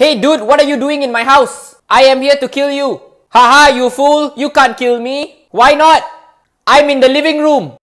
Hey dude, what are you doing in my house? I am here to kill you. Haha, you fool, you can't kill me. Why not? I'm in the living room.